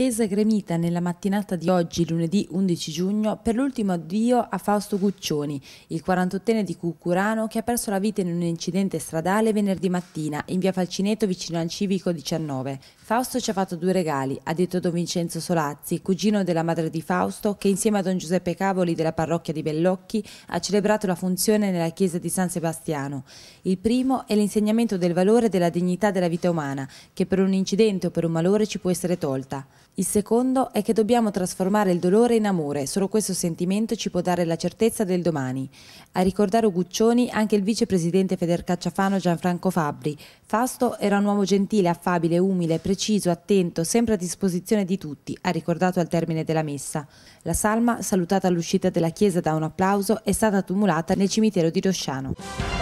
Chiesa gremita nella mattinata di oggi, lunedì 11 giugno, per l'ultimo addio a Fausto Guccioni, il 48enne di Cucurano che ha perso la vita in un incidente stradale venerdì mattina in via Falcineto vicino al Civico 19. Fausto ci ha fatto due regali, ha detto Don Vincenzo Solazzi, cugino della madre di Fausto, che insieme a Don Giuseppe Cavoli della parrocchia di Bellocchi ha celebrato la funzione nella chiesa di San Sebastiano. Il primo è l'insegnamento del valore e della dignità della vita umana, che per un incidente o per un malore ci può essere tolta. Il secondo è che dobbiamo trasformare il dolore in amore, solo questo sentimento ci può dare la certezza del domani. A ricordare Guccioni anche il vicepresidente Federcacciafano Gianfranco Fabbri. Fasto era un uomo gentile, affabile, umile, preciso, attento, sempre a disposizione di tutti, ha ricordato al termine della messa. La salma, salutata all'uscita della chiesa da un applauso, è stata tumulata nel cimitero di Rosciano.